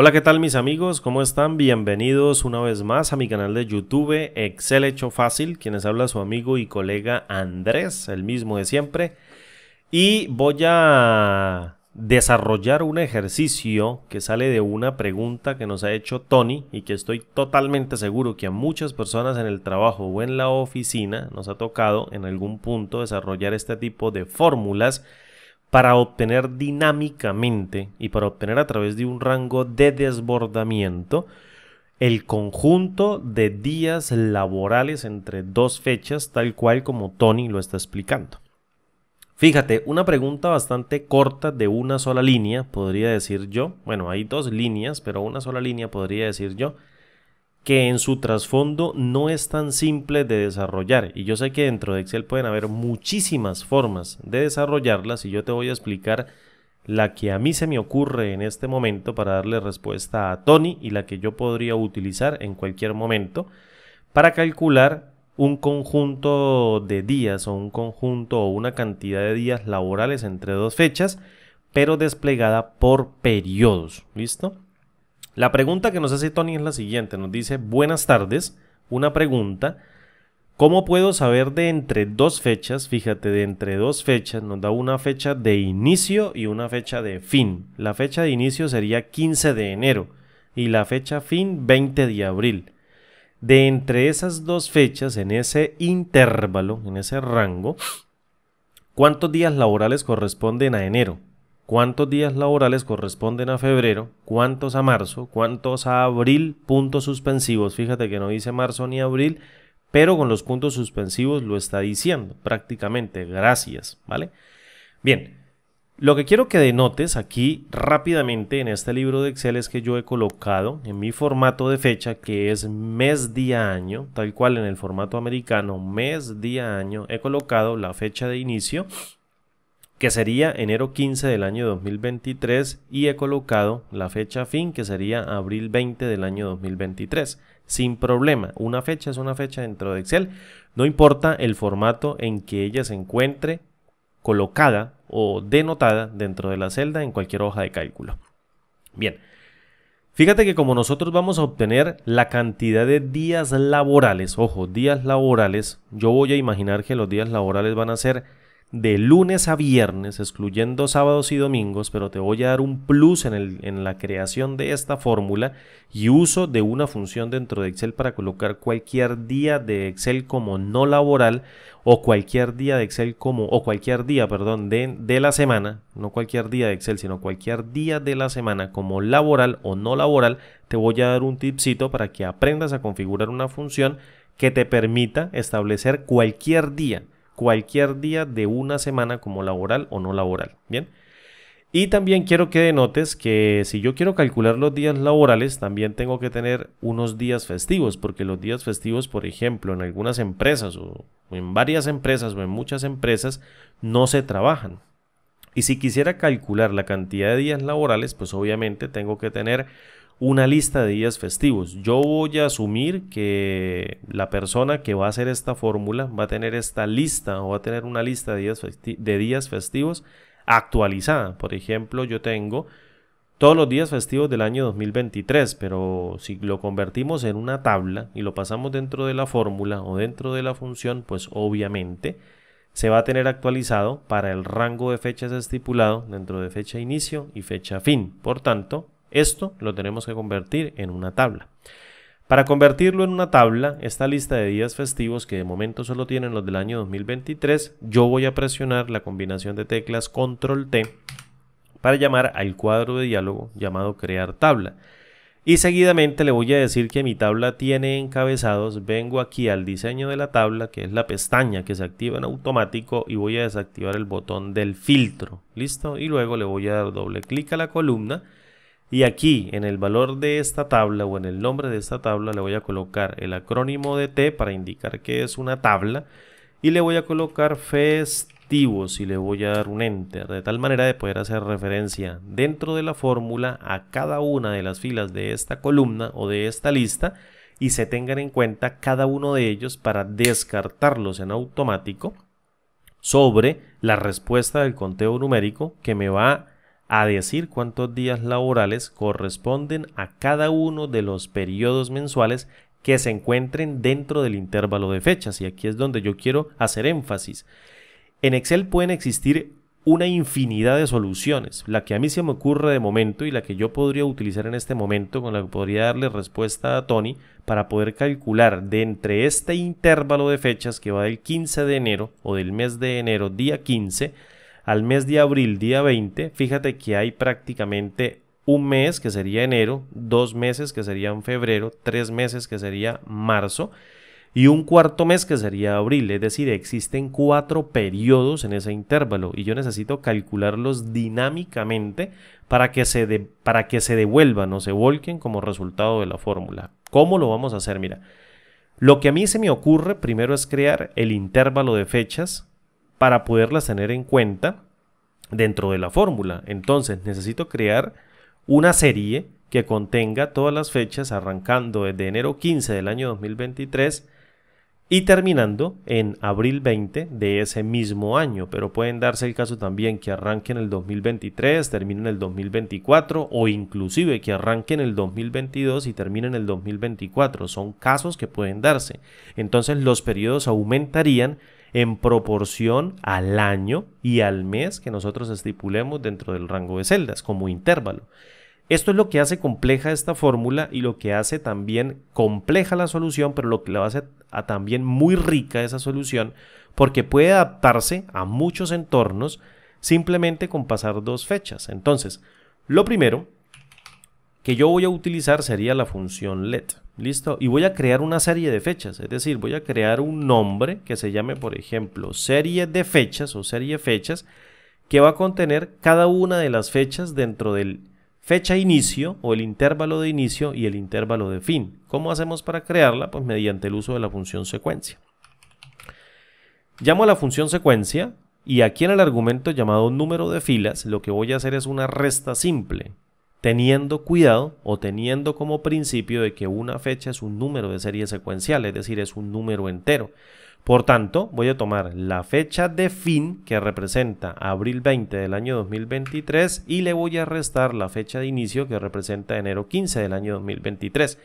Hola, ¿qué tal mis amigos? ¿Cómo están? Bienvenidos una vez más a mi canal de YouTube Excel Hecho Fácil, quienes habla su amigo y colega Andrés, el mismo de siempre. Y voy a desarrollar un ejercicio que sale de una pregunta que nos ha hecho Tony y que estoy totalmente seguro que a muchas personas en el trabajo o en la oficina nos ha tocado en algún punto desarrollar este tipo de fórmulas para obtener dinámicamente y para obtener a través de un rango de desbordamiento el conjunto de días laborales entre dos fechas, tal cual como Tony lo está explicando. Fíjate, una pregunta bastante corta de una sola línea, podría decir yo. Bueno, hay dos líneas, pero una sola línea podría decir yo que en su trasfondo no es tan simple de desarrollar. Y yo sé que dentro de Excel pueden haber muchísimas formas de desarrollarlas y yo te voy a explicar la que a mí se me ocurre en este momento para darle respuesta a Tony y la que yo podría utilizar en cualquier momento para calcular un conjunto de días o un conjunto o una cantidad de días laborales entre dos fechas, pero desplegada por periodos. ¿Listo? La pregunta que nos hace Tony es la siguiente. Nos dice, buenas tardes, una pregunta. ¿Cómo puedo saber de entre dos fechas? Fíjate, de entre dos fechas nos da una fecha de inicio y una fecha de fin. La fecha de inicio sería 15 de enero y la fecha fin 20 de abril. De entre esas dos fechas, en ese intervalo, en ese rango, ¿cuántos días laborales corresponden a enero? cuántos días laborales corresponden a febrero, cuántos a marzo, cuántos a abril, puntos suspensivos. Fíjate que no dice marzo ni abril, pero con los puntos suspensivos lo está diciendo prácticamente. Gracias, ¿vale? Bien, lo que quiero que denotes aquí rápidamente en este libro de Excel es que yo he colocado en mi formato de fecha que es mes, día, año, tal cual en el formato americano, mes, día, año, he colocado la fecha de inicio que sería enero 15 del año 2023 y he colocado la fecha fin que sería abril 20 del año 2023 sin problema una fecha es una fecha dentro de Excel no importa el formato en que ella se encuentre colocada o denotada dentro de la celda en cualquier hoja de cálculo bien Fíjate que como nosotros vamos a obtener la cantidad de días laborales, ojo, días laborales, yo voy a imaginar que los días laborales van a ser de lunes a viernes, excluyendo sábados y domingos, pero te voy a dar un plus en, el, en la creación de esta fórmula y uso de una función dentro de Excel para colocar cualquier día de Excel como no laboral o cualquier día de Excel como, o cualquier día, perdón, de, de la semana, no cualquier día de Excel, sino cualquier día de la semana como laboral o no laboral, te voy a dar un tipcito para que aprendas a configurar una función que te permita establecer cualquier día cualquier día de una semana como laboral o no laboral. Bien. Y también quiero que denotes que si yo quiero calcular los días laborales, también tengo que tener unos días festivos, porque los días festivos, por ejemplo, en algunas empresas o en varias empresas o en muchas empresas, no se trabajan. Y si quisiera calcular la cantidad de días laborales, pues obviamente tengo que tener una lista de días festivos. Yo voy a asumir que la persona que va a hacer esta fórmula va a tener esta lista o va a tener una lista de días, festivos actualizada. Por ejemplo, yo tengo todos los días festivos del año 2023, pero si lo convertimos en una tabla y lo pasamos dentro de la fórmula o dentro de la función, pues obviamente se va a tener actualizado para el rango de fechas estipulado dentro de fecha inicio y fecha fin. Por tanto, esto lo tenemos que convertir en una tabla. Para convertirlo en una tabla, esta lista de días festivos que de momento solo tienen los del año 2023, yo voy a presionar la combinación de teclas control T para llamar al cuadro de diálogo llamado crear tabla. Y seguidamente le voy a decir que mi tabla tiene encabezados, vengo aquí al diseño de la tabla, que es la pestaña que se activa en automático y voy a desactivar el botón del filtro. ¿Listo? Y luego le voy a dar doble clic a la columna y aquí en el valor de esta tabla o en el nombre de esta tabla le voy a colocar el acrónimo de T para indicar que es una tabla y le voy a colocar festivos y le voy a dar un enter de tal manera de poder hacer referencia dentro de la fórmula a cada una de las filas de esta columna o de esta lista y se tengan en cuenta cada uno de ellos para descartarlos en automático sobre la respuesta del conteo numérico que me va a a decir cuántos días laborales corresponden a cada uno de los periodos mensuales que se encuentren dentro del intervalo de fechas. Y aquí es donde yo quiero hacer énfasis. En Excel pueden existir una infinidad de soluciones. La que a mí se me ocurre de momento y la que yo podría utilizar en este momento, con la que podría darle respuesta a Tony, para poder calcular de entre este intervalo de fechas que va del 15 de enero o del mes de enero, día 15, al mes de abril, día 20, fíjate que hay prácticamente un mes que sería enero, dos meses que serían febrero, tres meses que sería marzo y un cuarto mes que sería abril. Es decir, existen cuatro periodos en ese intervalo y yo necesito calcularlos dinámicamente para que se, para que se devuelvan o se volquen como resultado de la fórmula. ¿Cómo lo vamos a hacer? Mira, lo que a mí se me ocurre primero es crear el intervalo de fechas para poderlas tener en cuenta dentro de la fórmula. Entonces necesito crear una serie que contenga todas las fechas arrancando desde enero 15 del año 2023 y terminando en abril 20 de ese mismo año, pero pueden darse el caso también que arranque en el 2023, termine en el 2024 o inclusive que arranque en el 2022 y termine en el 2024, son casos que pueden darse. Entonces los periodos aumentarían en proporción al año y al mes que nosotros estipulemos dentro del rango de celdas como intervalo. Esto es lo que hace compleja esta fórmula y lo que hace también compleja la solución, pero lo que la hace a también muy rica esa solución, porque puede adaptarse a muchos entornos simplemente con pasar dos fechas. Entonces, lo primero que yo voy a utilizar sería la función let. Listo. Y voy a crear una serie de fechas. Es decir, voy a crear un nombre que se llame, por ejemplo, serie de fechas o serie fechas que va a contener cada una de las fechas dentro del fecha inicio o el intervalo de inicio y el intervalo de fin. ¿Cómo hacemos para crearla? Pues mediante el uso de la función secuencia. Llamo a la función secuencia y aquí en el argumento llamado número de filas lo que voy a hacer es una resta simple teniendo cuidado o teniendo como principio de que una fecha es un número de serie secuencial, es decir, es un número entero. Por tanto, voy a tomar la fecha de fin que representa abril 20 del año 2023 y le voy a restar la fecha de inicio que representa enero 15 del año 2023.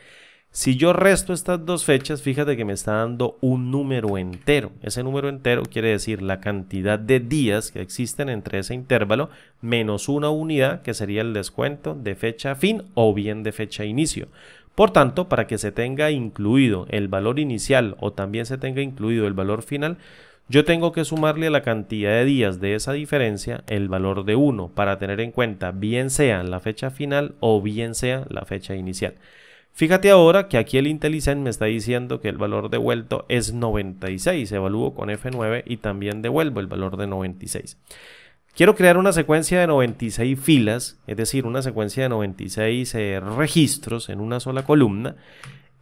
Si yo resto estas dos fechas, fíjate que me está dando un número entero. Ese número entero quiere decir la cantidad de días que existen entre ese intervalo menos una unidad, que sería el descuento de fecha fin o bien de fecha inicio. Por tanto, para que se tenga incluido el valor inicial o también se tenga incluido el valor final, yo tengo que sumarle a la cantidad de días de esa diferencia el valor de 1 para tener en cuenta bien sea la fecha final o bien sea la fecha inicial. Fíjate ahora que aquí el IntelliSense me está diciendo que el valor devuelto es 96. Evalúo con F9 y también devuelvo el valor de 96. Quiero crear una secuencia de 96 filas, es decir, una secuencia de 96 eh, registros en una sola columna,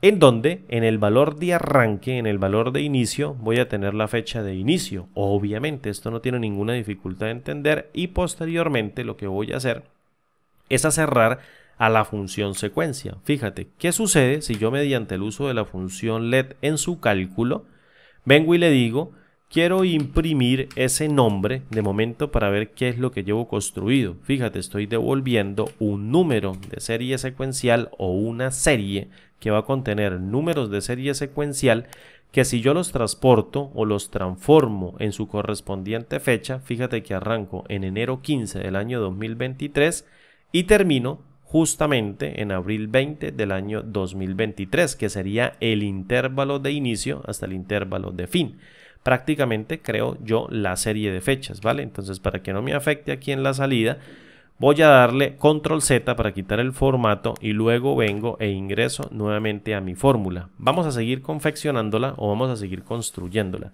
en donde en el valor de arranque, en el valor de inicio, voy a tener la fecha de inicio. Obviamente, esto no tiene ninguna dificultad de entender y posteriormente lo que voy a hacer es acerrar cerrar a la función secuencia. Fíjate, ¿qué sucede si yo mediante el uso de la función LED en su cálculo, vengo y le digo, quiero imprimir ese nombre de momento para ver qué es lo que llevo construido. Fíjate, estoy devolviendo un número de serie secuencial o una serie que va a contener números de serie secuencial que si yo los transporto o los transformo en su correspondiente fecha, fíjate que arranco en enero 15 del año 2023 y termino justamente en abril 20 del año 2023, que sería el intervalo de inicio hasta el intervalo de fin. Prácticamente creo yo la serie de fechas, ¿vale? Entonces para que no me afecte aquí en la salida, voy a darle control Z para quitar el formato y luego vengo e ingreso nuevamente a mi fórmula. Vamos a seguir confeccionándola o vamos a seguir construyéndola.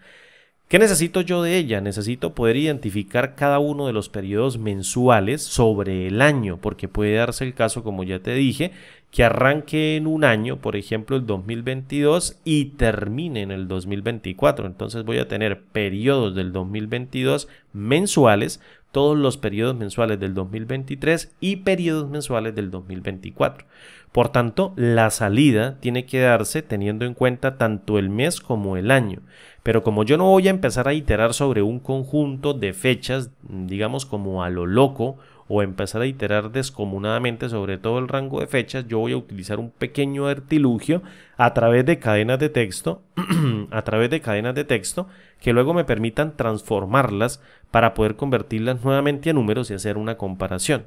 ¿Qué necesito yo de ella? Necesito poder identificar cada uno de los periodos mensuales sobre el año, porque puede darse el caso, como ya te dije, que arranque en un año, por ejemplo el 2022, y termine en el 2024. Entonces voy a tener periodos del 2022 mensuales, todos los periodos mensuales del 2023 y periodos mensuales del 2024. Por tanto, la salida tiene que darse teniendo en cuenta tanto el mes como el año. Pero como yo no voy a empezar a iterar sobre un conjunto de fechas, digamos como a lo loco, o empezar a iterar descomunadamente sobre todo el rango de fechas, yo voy a utilizar un pequeño artilugio a través de cadenas de texto, a través de cadenas de texto que luego me permitan transformarlas para poder convertirlas nuevamente a números y hacer una comparación.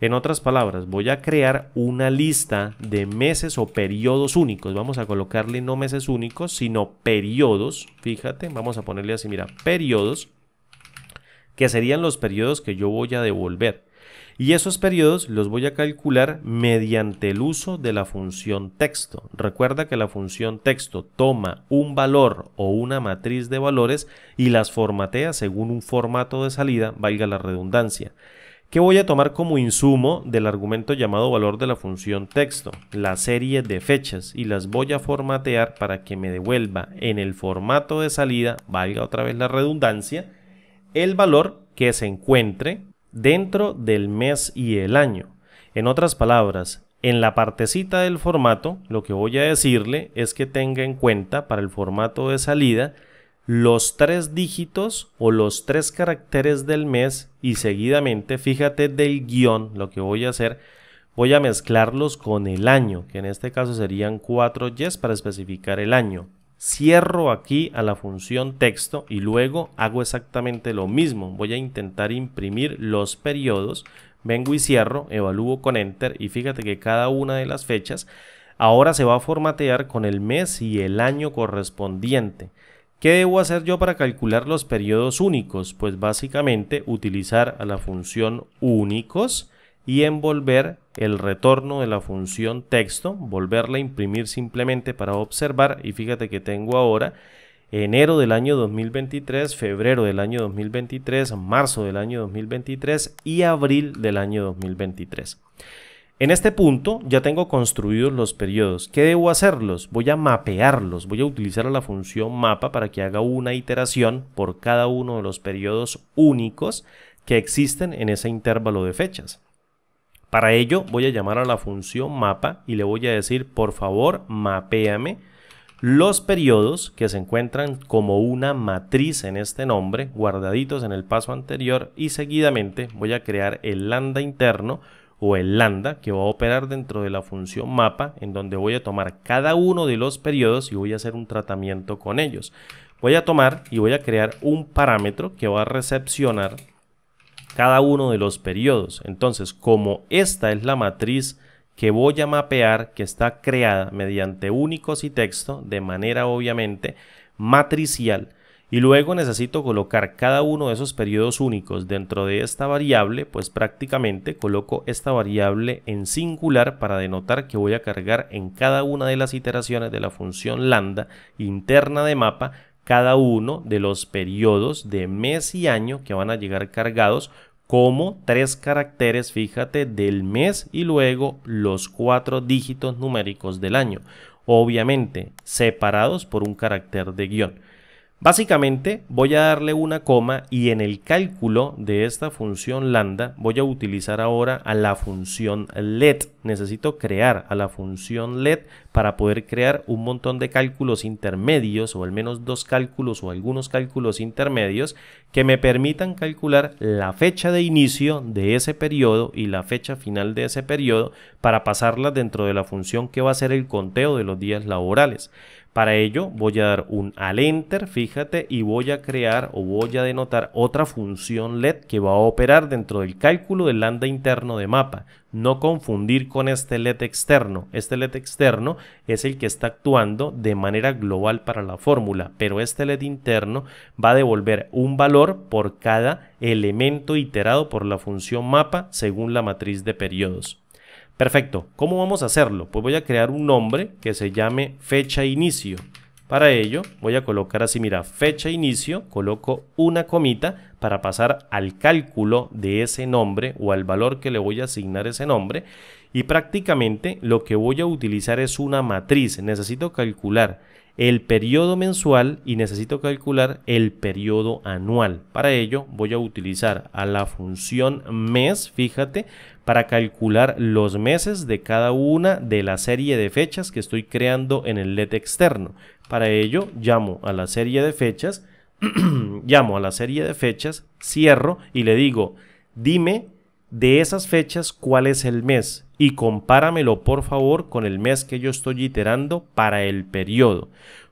En otras palabras, voy a crear una lista de meses o periodos únicos. Vamos a colocarle no meses únicos, sino periodos. Fíjate, vamos a ponerle así, mira, periodos, que serían los periodos que yo voy a devolver. Y esos periodos los voy a calcular mediante el uso de la función texto. Recuerda que la función texto toma un valor o una matriz de valores y las formatea según un formato de salida, valga la redundancia que voy a tomar como insumo del argumento llamado valor de la función texto, la serie de fechas, y las voy a formatear para que me devuelva en el formato de salida, valga otra vez la redundancia, el valor que se encuentre dentro del mes y el año. En otras palabras, en la partecita del formato, lo que voy a decirle es que tenga en cuenta para el formato de salida los tres dígitos o los tres caracteres del mes y seguidamente, fíjate del guión, lo que voy a hacer, voy a mezclarlos con el año, que en este caso serían cuatro yes para especificar el año cierro aquí a la función texto y luego hago exactamente lo mismo. Voy a intentar imprimir los periodos, vengo y cierro, evalúo con enter y fíjate que cada una de las fechas ahora se va a formatear con el mes y el año correspondiente. ¿Qué debo hacer yo para calcular los periodos únicos? Pues básicamente utilizar a la función únicos y envolver el retorno de la función texto, volverla a imprimir simplemente para observar y fíjate que tengo ahora enero del año 2023, febrero del año 2023, marzo del año 2023 y abril del año 2023. En este punto ya tengo construidos los periodos. ¿Qué debo hacerlos? Voy a mapearlos. Voy a utilizar la función mapa para que haga una iteración por cada uno de los periodos únicos que existen en ese intervalo de fechas. Para ello voy a llamar a la función mapa y le voy a decir, por favor, mapéame los periodos que se encuentran como una matriz en este nombre, guardaditos en el paso anterior y seguidamente voy a crear el lambda interno o el lambda que va a operar dentro de la función mapa en donde voy a tomar cada uno de los periodos y voy a hacer un tratamiento con ellos. Voy a tomar y voy a crear un parámetro que va a recepcionar cada uno de los periodos. Entonces, como esta es la matriz que voy a mapear, que está creada mediante únicos y texto, de manera obviamente matricial, y luego necesito colocar cada uno de esos periodos únicos dentro de esta variable, pues prácticamente coloco esta variable en singular para denotar que voy a cargar en cada una de las iteraciones de la función lambda interna de mapa cada uno de los periodos de mes y año que van a llegar cargados como tres caracteres, fíjate, del mes y luego los cuatro dígitos numéricos del año, obviamente separados por un carácter de guión. Básicamente voy a darle una coma y en el cálculo de esta función lambda voy a utilizar ahora a la función let. Necesito crear a la función let para poder crear un montón de cálculos intermedios o al menos dos cálculos o algunos cálculos intermedios que me permitan calcular la fecha de inicio de ese periodo y la fecha final de ese periodo para pasarla dentro de la función que va a ser el conteo de los días laborales. Para ello voy a dar un al enter, fíjate, y voy a crear o voy a denotar otra función LED que va a operar dentro del cálculo del lambda interno de mapa. No confundir con este LED externo. Este LED externo es el que está actuando de manera global para la fórmula, pero este LED interno va a devolver un valor por cada elemento iterado por la función mapa según la matriz de periodos. Perfecto, ¿cómo vamos a hacerlo? Pues voy a crear un nombre que se llame fecha e inicio. Para ello voy a colocar así, mira, fecha e inicio, coloco una comita para pasar al cálculo de ese nombre o al valor que le voy a asignar ese nombre y prácticamente lo que voy a utilizar es una matriz, necesito calcular el periodo mensual y necesito calcular el periodo anual. Para ello voy a utilizar a la función mes, fíjate, para calcular los meses de cada una de la serie de fechas que estoy creando en el LED externo. Para ello llamo a la serie de fechas, llamo a la serie de fechas, cierro y le digo, dime de esas fechas cuál es el mes y compáramelo por favor con el mes que yo estoy iterando para el periodo.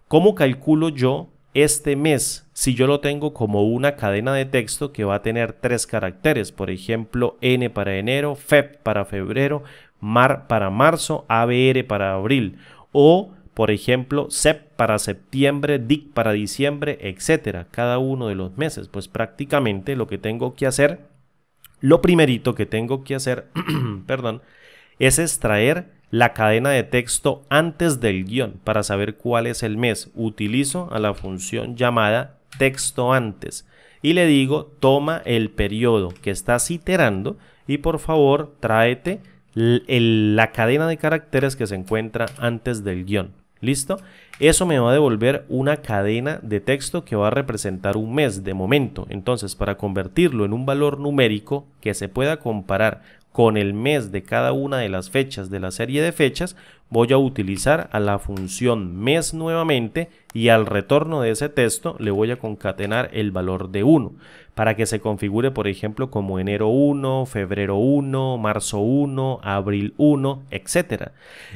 ¿Cómo calculo yo este mes si yo lo tengo como una cadena de texto que va a tener tres caracteres? Por ejemplo, N para enero, FEB para febrero, MAR para marzo, ABR para abril o por ejemplo, SEP para septiembre, DIC para diciembre, etcétera, cada uno de los meses. Pues prácticamente lo que tengo que hacer lo primerito que tengo que hacer, perdón, es extraer la cadena de texto antes del guión para saber cuál es el mes. Utilizo a la función llamada texto antes y le digo toma el periodo que estás iterando y por favor tráete la cadena de caracteres que se encuentra antes del guión. ¿Listo? Eso me va a devolver una cadena de texto que va a representar un mes de momento. Entonces, para convertirlo en un valor numérico que se pueda comparar con el mes de cada una de las fechas de la serie de fechas, voy a utilizar a la función mes nuevamente y al retorno de ese texto le voy a concatenar el valor de 1 para que se configure, por ejemplo, como enero 1, febrero 1, marzo 1, abril 1, etc.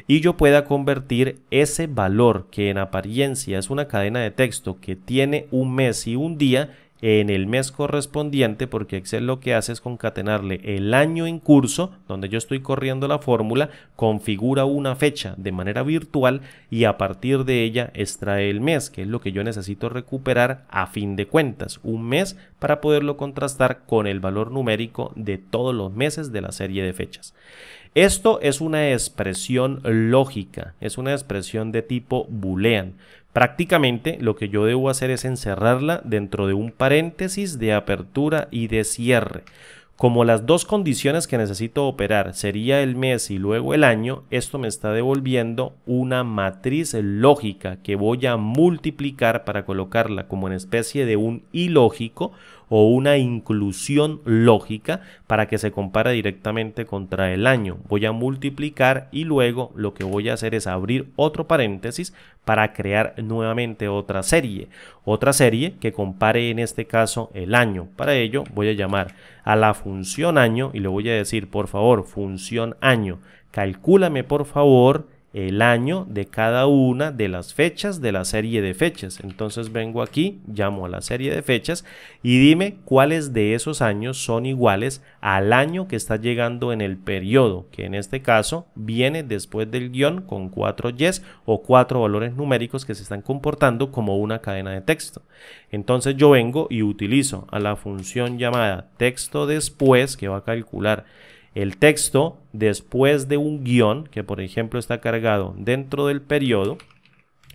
Y yo pueda convertir ese valor que en apariencia es una cadena de texto que tiene un mes y un día en el mes correspondiente, porque Excel lo que hace es concatenarle el año en curso, donde yo estoy corriendo la fórmula, configura una fecha de manera virtual y a partir de ella extrae el mes, que es lo que yo necesito recuperar a fin de cuentas, un mes para poderlo contrastar con el valor numérico de todos los meses de la serie de fechas. Esto es una expresión lógica, es una expresión de tipo boolean, Prácticamente lo que yo debo hacer es encerrarla dentro de un paréntesis de apertura y de cierre. Como las dos condiciones que necesito operar sería el mes y luego el año, esto me está devolviendo una matriz lógica que voy a multiplicar para colocarla como en especie de un ilógico o una inclusión lógica para que se compare directamente contra el año. Voy a multiplicar y luego lo que voy a hacer es abrir otro paréntesis para crear nuevamente otra serie. Otra serie que compare en este caso el año. Para ello voy a llamar a la función año y le voy a decir por favor función año. Calcúlame por favor el año de cada una de las fechas de la serie de fechas. Entonces vengo aquí, llamo a la serie de fechas y dime cuáles de esos años son iguales al año que está llegando en el periodo, que en este caso viene después del guión con cuatro yes o cuatro valores numéricos que se están comportando como una cadena de texto. Entonces yo vengo y utilizo a la función llamada texto después que va a calcular el texto después de un guión, que por ejemplo está cargado dentro del periodo,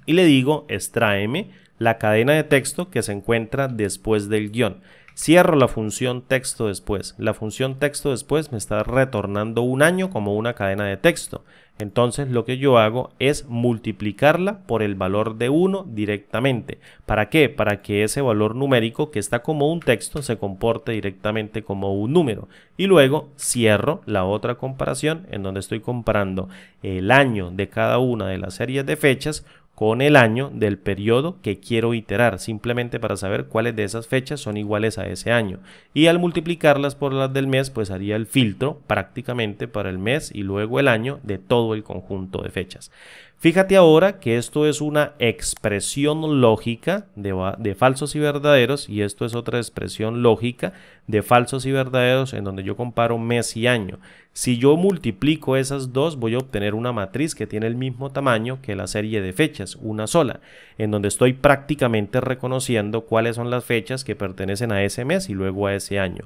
y le digo extraeme la cadena de texto que se encuentra después del guión. Cierro la función texto después. La función texto después me está retornando un año como una cadena de texto. Entonces lo que yo hago es multiplicarla por el valor de 1 directamente. ¿Para qué? Para que ese valor numérico que está como un texto se comporte directamente como un número. Y luego cierro la otra comparación en donde estoy comparando el año de cada una de las series de fechas con el año del periodo que quiero iterar, simplemente para saber cuáles de esas fechas son iguales a ese año. Y al multiplicarlas por las del mes, pues haría el filtro prácticamente para el mes y luego el año de todo el conjunto de fechas. Fíjate ahora que esto es una expresión lógica de, de falsos y verdaderos y esto es otra expresión lógica de falsos y verdaderos en donde yo comparo mes y año. Si yo multiplico esas dos voy a obtener una matriz que tiene el mismo tamaño que la serie de fechas, una sola, en donde estoy prácticamente reconociendo cuáles son las fechas que pertenecen a ese mes y luego a ese año.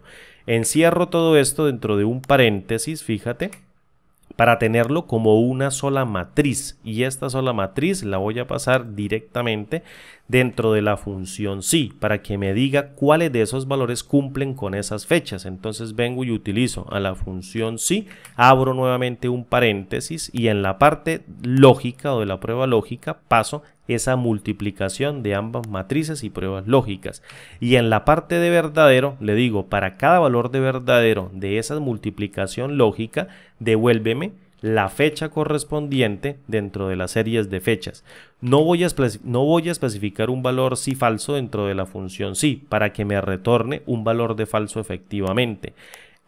Encierro todo esto dentro de un paréntesis, fíjate, para tenerlo como una sola matriz y esta sola matriz la voy a pasar directamente dentro de la función sí, para que me diga cuáles de esos valores cumplen con esas fechas. Entonces vengo y utilizo a la función sí, abro nuevamente un paréntesis y en la parte lógica o de la prueba lógica paso esa multiplicación de ambas matrices y pruebas lógicas. Y en la parte de verdadero, le digo, para cada valor de verdadero de esa multiplicación lógica, devuélveme la fecha correspondiente dentro de las series de fechas. No voy a, no voy a especificar un valor sí falso dentro de la función sí para que me retorne un valor de falso efectivamente.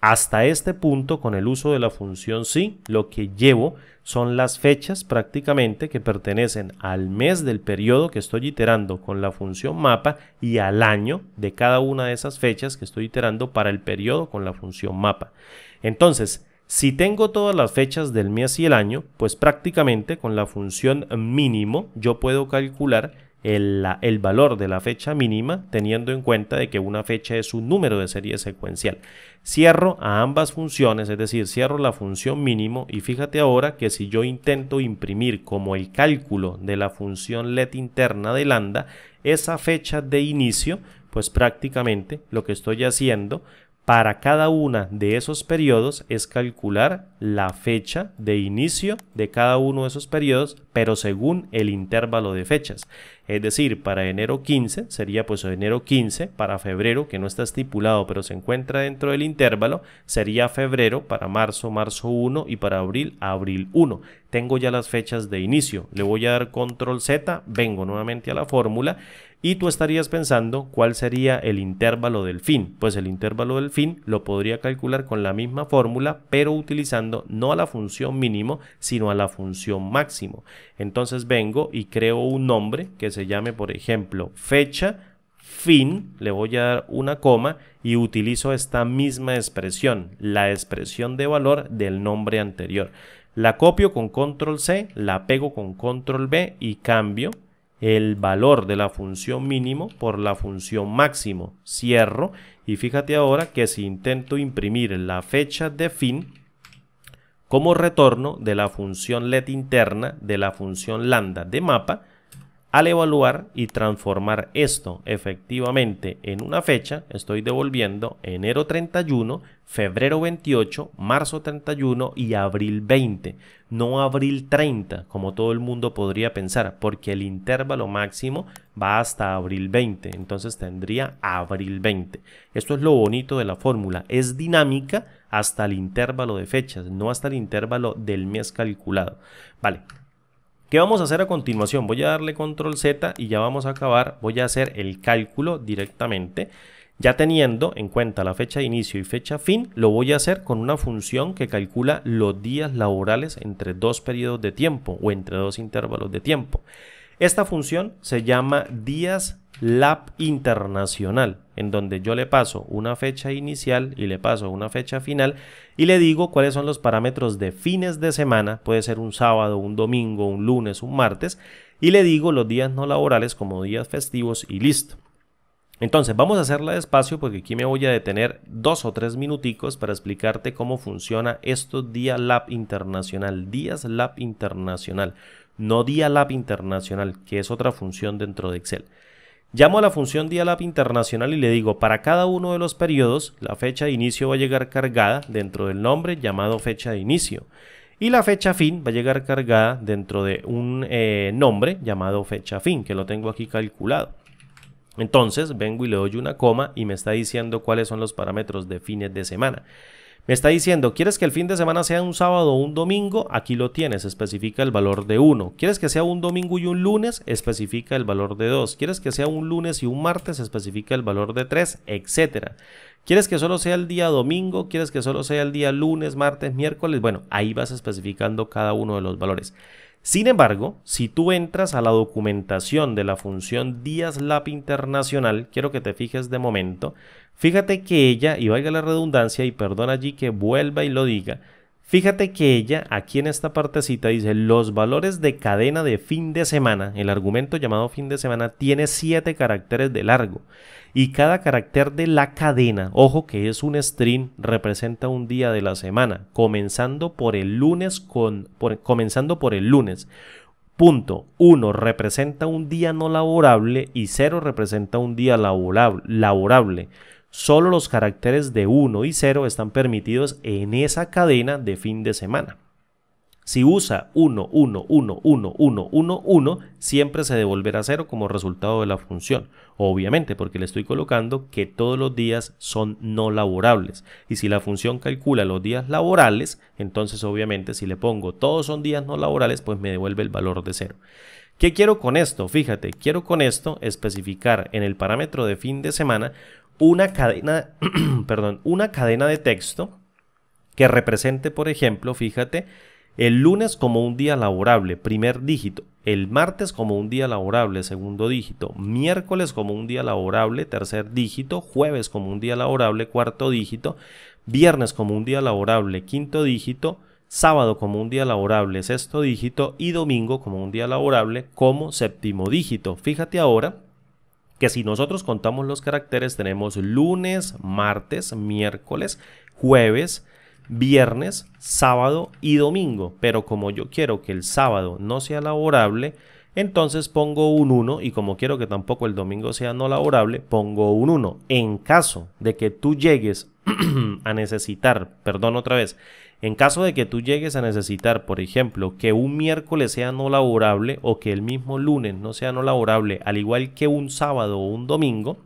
Hasta este punto, con el uso de la función sí, lo que llevo son las fechas prácticamente que pertenecen al mes del periodo que estoy iterando con la función mapa y al año de cada una de esas fechas que estoy iterando para el periodo con la función mapa. Entonces, si tengo todas las fechas del mes y el año, pues prácticamente con la función mínimo yo puedo calcular el, valor de la fecha mínima teniendo en cuenta de que una fecha es un número de serie secuencial. Cierro a ambas funciones, es decir, cierro la función mínimo y fíjate ahora que si yo intento imprimir como el cálculo de la función let interna de lambda, esa fecha de inicio, pues prácticamente lo que estoy haciendo para cada una de esos periodos es calcular la fecha de inicio de cada uno de esos periodos, pero según el intervalo de fechas. Es decir, para enero 15 sería pues enero 15, para febrero, que no está estipulado, pero se encuentra dentro del intervalo, sería febrero, para marzo, marzo 1 y para abril, abril 1. Tengo ya las fechas de inicio. Le voy a dar control Z, vengo nuevamente a la fórmula y tú estarías pensando cuál sería el intervalo del fin. Pues el intervalo del fin lo podría calcular con la misma fórmula, pero utilizando no a la función mínimo, sino a la función máximo. Entonces vengo y creo un nombre que se llame, por ejemplo, fecha fin, le voy a dar una coma y utilizo esta misma expresión, la expresión de valor del nombre anterior. La copio con control C, la pego con control B y cambio el valor de la función mínimo por la función máximo. Cierro y fíjate ahora que si intento imprimir la fecha de fin como retorno de la función let interna de la función lambda de mapa, al evaluar y transformar esto efectivamente en una fecha, estoy devolviendo enero 31, febrero 28, marzo 31 y abril 20, no abril 30, como todo el mundo podría pensar, porque el intervalo máximo va hasta abril 20, entonces tendría abril 20. Esto es lo bonito de la fórmula, es dinámica hasta el intervalo de fechas, no hasta el intervalo del mes calculado. Vale, ¿Qué vamos a hacer a continuación? Voy a darle control Z y ya vamos a acabar. Voy a hacer el cálculo directamente. Ya teniendo en cuenta la fecha de inicio y fecha fin, lo voy a hacer con una función que calcula los días laborales entre dos periodos de tiempo o entre dos intervalos de tiempo. Esta función se llama días lab internacional, en donde yo le paso una fecha inicial y le paso una fecha final y le digo cuáles son los parámetros de fines de semana, puede ser un sábado, un domingo, un lunes, un martes, y le digo los días no laborales como días festivos y listo. Entonces vamos a hacerla despacio porque aquí me voy a detener dos o tres minuticos para explicarte cómo funciona esto días Lab Internacional, días Lab Internacional no dialab internacional, que es otra función dentro de Excel. Llamo a la función dialab internacional y le digo, para cada uno de los periodos, la fecha de inicio va a llegar cargada dentro del nombre llamado fecha de inicio. Y la fecha fin va a llegar cargada dentro de un eh, nombre llamado fecha fin, que lo tengo aquí calculado. Entonces vengo y le doy una coma y me está diciendo cuáles son los parámetros de fines de semana. Me está diciendo, ¿quieres que el fin de semana sea un sábado o un domingo? Aquí lo tienes, especifica el valor de 1. ¿Quieres que sea un domingo y un lunes? Especifica el valor de 2. ¿Quieres que sea un lunes y un martes? Especifica el valor de 3, etcétera. ¿Quieres que solo sea el día domingo? ¿Quieres que solo sea el día lunes, martes, miércoles? Bueno, ahí vas especificando cada uno de los valores. Sin embargo, si tú entras a la documentación de la función lab internacional, quiero que te fijes de momento, fíjate que ella, y valga la redundancia, y perdón allí que vuelva y lo diga, Fíjate que ella aquí en esta partecita dice los valores de cadena de fin de semana, el argumento llamado fin de semana tiene 7 caracteres de largo y cada carácter de la cadena, ojo que es un string, representa un día de la semana, comenzando por el lunes con comenzando por el lunes. Punto 1 representa un día no laborable y 0 representa un día laborable. laborable. Solo los caracteres de 1 y 0 están permitidos en esa cadena de fin de semana. Si usa 1, 1, 1, 1, 1, 1, 1, siempre se devolverá 0 como resultado de la función. Obviamente, porque le estoy colocando que todos los días son no laborables. Y si la función calcula los días laborales, entonces obviamente si le pongo todos son días no laborales, pues me devuelve el valor de 0. ¿Qué quiero con esto? Fíjate, quiero con esto especificar en el parámetro de fin de semana una cadena, perdón, una cadena de texto que represente, por ejemplo, fíjate, el lunes como un día laborable, primer dígito. El martes como un día laborable, segundo dígito. Miércoles como un día laborable, tercer dígito. Jueves como un día laborable, cuarto dígito. Viernes como un día laborable, quinto dígito. Sábado como un día laborable, sexto dígito. Y domingo como un día laborable, como séptimo dígito. Fíjate ahora que si nosotros contamos los caracteres tenemos lunes, martes, miércoles, jueves, viernes, sábado y domingo. Pero como yo quiero que el sábado no sea laborable, entonces pongo un 1 y como quiero que tampoco el domingo sea no laborable, pongo un 1. En caso de que tú llegues a necesitar, perdón otra vez, en caso de que tú llegues a necesitar, por ejemplo, que un miércoles sea no laborable o que el mismo lunes no sea no laborable, al igual que un sábado o un domingo,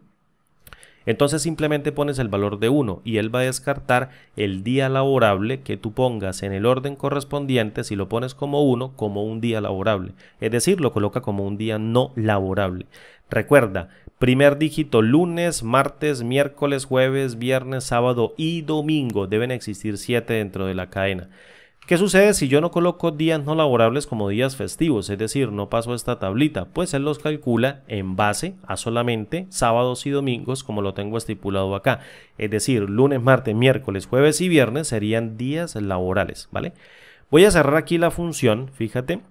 entonces simplemente pones el valor de 1 y él va a descartar el día laborable que tú pongas en el orden correspondiente si lo pones como 1 como un día laborable. Es decir, lo coloca como un día no laborable. Recuerda, primer dígito lunes, martes, miércoles, jueves, viernes, sábado y domingo. Deben existir 7 dentro de la cadena. ¿Qué sucede si yo no coloco días no laborables como días festivos? Es decir, no paso esta tablita. Pues él los calcula en base a solamente sábados y domingos como lo tengo estipulado acá. Es decir, lunes, martes, miércoles, jueves y viernes serían días laborales, ¿vale? Voy a cerrar aquí la función, fíjate.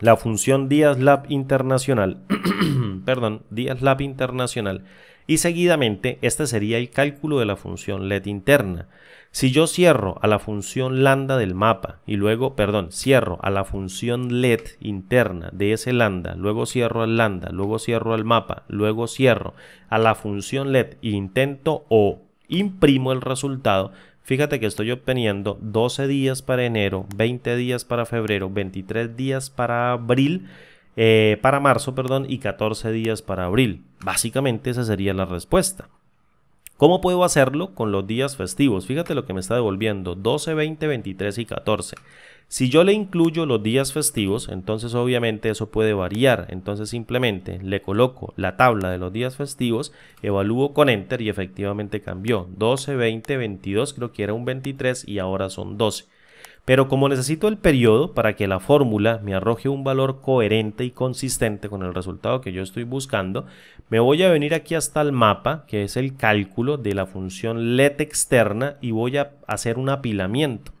La función días lab internacional. perdón, días lab internacional y seguidamente este sería el cálculo de la función LED interna. Si yo cierro a la función lambda del mapa y luego, perdón, cierro a la función LED interna de ese lambda, luego cierro al lambda, luego cierro al mapa, luego cierro a la función LED e intento o imprimo el resultado, fíjate que estoy obteniendo 12 días para enero, 20 días para febrero, 23 días para abril eh, para marzo, perdón, y 14 días para abril. Básicamente esa sería la respuesta. ¿Cómo puedo hacerlo con los días festivos? Fíjate lo que me está devolviendo, 12, 20, 23 y 14. Si yo le incluyo los días festivos, entonces obviamente eso puede variar. Entonces simplemente le coloco la tabla de los días festivos, evalúo con Enter y efectivamente cambió. 12, 20, 22, creo que era un 23 y ahora son 12. Pero como necesito el periodo para que la fórmula me arroje un valor coherente y consistente con el resultado que yo estoy buscando, me voy a venir aquí hasta el mapa, que es el cálculo de la función let externa, y voy a hacer un apilamiento.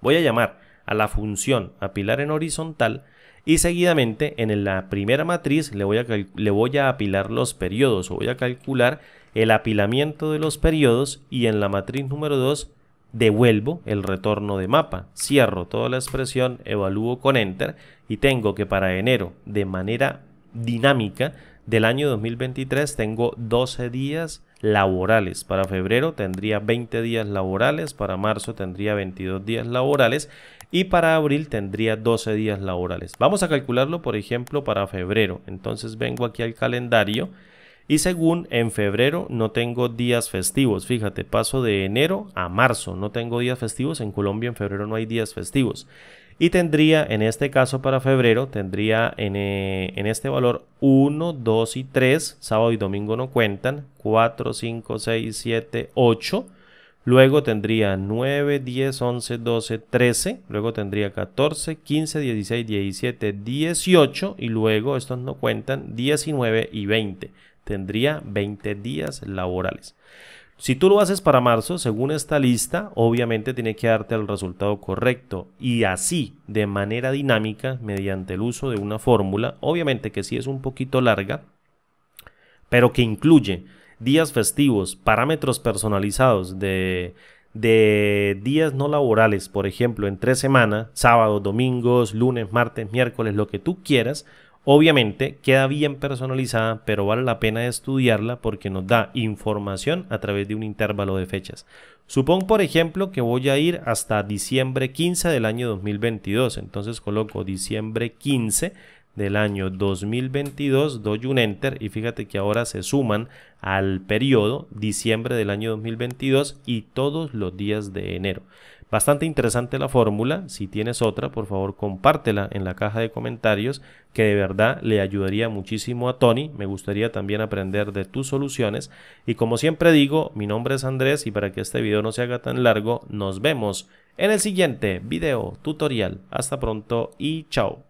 Voy a llamar a la función apilar en horizontal y seguidamente en la primera matriz le voy a, le voy a apilar los periodos o voy a calcular el apilamiento de los periodos y en la matriz número 2 devuelvo el retorno de mapa, cierro toda la expresión, evalúo con Enter y tengo que para enero de manera dinámica del año 2023 tengo 12 días laborales, para febrero tendría 20 días laborales, para marzo tendría 22 días laborales y para abril tendría 12 días laborales. Vamos a calcularlo por ejemplo para febrero, entonces vengo aquí al calendario y según en febrero no tengo días festivos. Fíjate, paso de enero a marzo. No tengo días festivos. En Colombia en febrero no hay días festivos. Y tendría, en este caso para febrero, tendría en, eh, este valor 1, 2 y 3. Sábado y domingo no cuentan. 4, 5, 6, 7, 8. Luego tendría 9, 10, 11, 12, 13. Luego tendría 14, 15, 16, 17, 18. Y luego, estos no cuentan, 19 y 20 tendría 20 días laborales. Si tú lo haces para marzo, según esta lista, obviamente tiene que darte el resultado correcto y así, de manera dinámica, mediante el uso de una fórmula, obviamente que sí es un poquito larga, pero que incluye días festivos, parámetros personalizados de, de días no laborales, por ejemplo, en tres semanas, sábados, domingos, lunes, martes, miércoles, lo que tú quieras, Obviamente queda bien personalizada, pero vale la pena estudiarla porque nos da información a través de un intervalo de fechas. supongo por ejemplo, que voy a ir hasta diciembre 15 del año 2022. Entonces coloco diciembre 15 del año 2022, doy un enter y fíjate que ahora se suman al periodo diciembre del año 2022 y todos los días de enero. Bastante interesante la fórmula. Si tienes otra, por favor, compártela en la caja de comentarios, que de verdad le ayudaría muchísimo a Tony. Me gustaría también aprender de tus soluciones. Y como siempre digo, mi nombre es Andrés y para que este video no se haga tan largo, nos vemos en el siguiente video tutorial. Hasta pronto y chao.